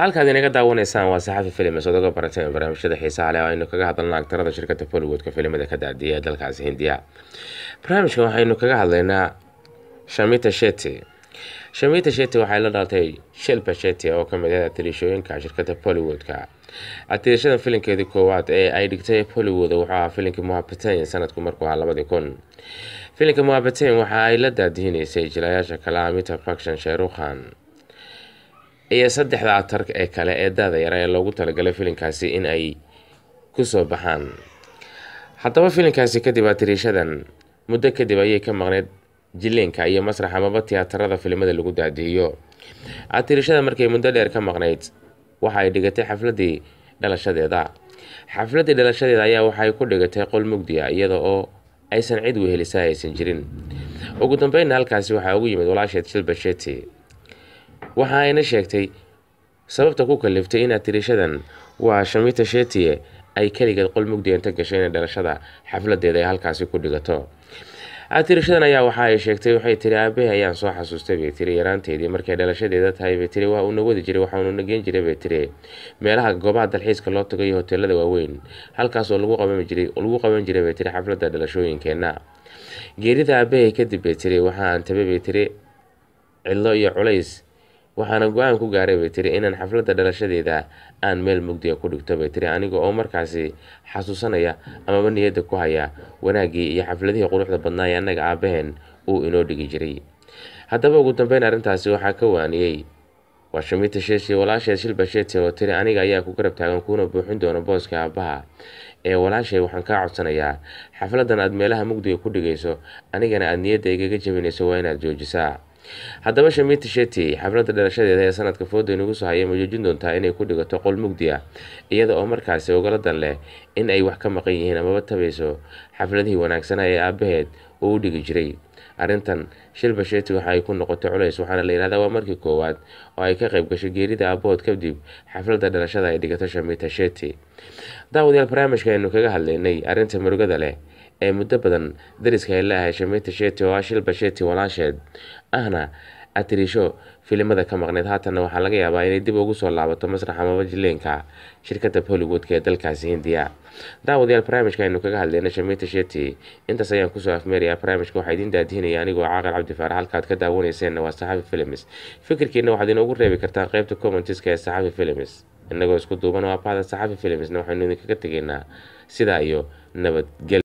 halkaad inaga daawanaysaan waa saxafi films odoga barantay ee barnaamijyada xiisaha leh oo aynu kaga hadalna agtarada shirkada bollywoodka filimada ka dacdiya ee dalkaasi hindiya barnaamijkan waxaynu kaga hadlaynaa shamita sheti shamita sheti waxay la dhaltay shilpa sheti oo kamid ah atirishooyinka shirkada bollywoodka atirishada filimkeedii koowaad ee ay dhigtay bollywood wuxuu ahaa filinkii muhabatain sanadku markuu ahaa labadii kun filimka muhabatain waxa ay la daadihineysay jilayaasha kalaamita faction sheerukhan iyo saddexda actarka ee kale ee daada yara ee loogu talagalay filinkaasi in ay kusoo baxaan haddaba filinkaasi kadib atiriishadan muddo kadib ayay ka maqneyd jileenka iyo masrax amaba tiyaatarada filimada lagu daadiiyo atiriishada markay muddo dheer ka maqnayd waxa ay dhigatay xafladii dhalashadeeda xafladii dhalashadeeda ayaa waxaay ku dhigatay qol mugdiya ah, iyada oo aysan cid wehelisa aysan jirin ugu dambeynna halkaasi waxaa ugu yimid walaasheed shilbasheti waxa ayna sheegtay sababta ku kaliftay inaad tiriishadan waa shamita sheetiye ay keligeed qol mugdi inta gashay inay dhalashada xafladeeda ay halkaasi ku dhigato tiriishadan ayaa waxa ay sheegtay waxay tiri aabahe ayaan soo xasuustay bay tiri yaraanteedii markay dhalashadeeda tahay bay tiri waa uuna wadi jiray waxauna nageyn jiray bay tiri meelaha goobaha dalxiiska loo tago iyo hoteelada waaweyn halkaasoo lagu qaban jiray lagu qaban jiray bay tiri xafladda dhalashooyinkeenna geerida aabahay kadib bay tiri waxa aan bay tiri cidlo iyo culays waxaana go-aan ku gaaray bay tiri inaan xafladda dhalashadeeda aan meel mugdiga ku dhigto bay tiri aniga oo markaasi xasuusanaya amaba niyadda ku haya wanaaggii iyo xafladihii quruxda ee annaga aabbaheen uu inoo dhigi jiray haddaba ugu dambeyn arrintaasi waxaa ka waaniyey waa shamita sheeshe walaasheed shilbasheete oo tiri aniga ayaa ku garab taagan kuuna buuxin doona booska aabbaha ee walaashay waxaan kaa codsanayaa xafladdan aad meelaha mugdiga ku dhigayso anigana aad niyadda igaga jabinayso waa inaad joojisaa haddaba shamiiti sheti xafladda dhalashadeeda ee sanadka fooda inagu soo hayay ma joojin doontaa inay ku dhigato qol mugdi ah iyada oo markaasi ogala dan leh in ay wax ka maqan yihiin amaba tabayso xafladihii wanaagsanaa ee aabaheed uu dhigi jiray arrintan shil basheeti waxa ay ku noqotay culays waxaana la yihahdaa waa markii koowaad oo ay ka qayb gashay geerida abood kadib xafladda dhalashada ay dhigato shamita sheti daawadayaal barnaamijka aynu kaga hadlaynay arrinta murugada leh ee muddo badan dariska ay leeahay shamita sheti oo ah shil basheti walaasheed ahna atrisho filimada ka maqneed haatanna waxaa laga yaabaa inay dib ugu soo laabato masraxa mabajileenka shirkada hollywoodka ee dalkaasi hindiya daawadayaal barnaamijka aynu kaga hadlayna shamiita sheti intaas ayaan kusoo afmeeraya barnaamijka waxaa idiin daadihinaya anigoo caaqil cabdifaarax halkaad ka daawaneyseenna waa saxafi filims fikirkiina waxaad inoogu reebi kartaan qeybta commentiska ee saxafi films inagoo isku duuban oo abahada saxafi filmsna waxaynu idinkaga tegaynaa sidaa iyo nabadgelya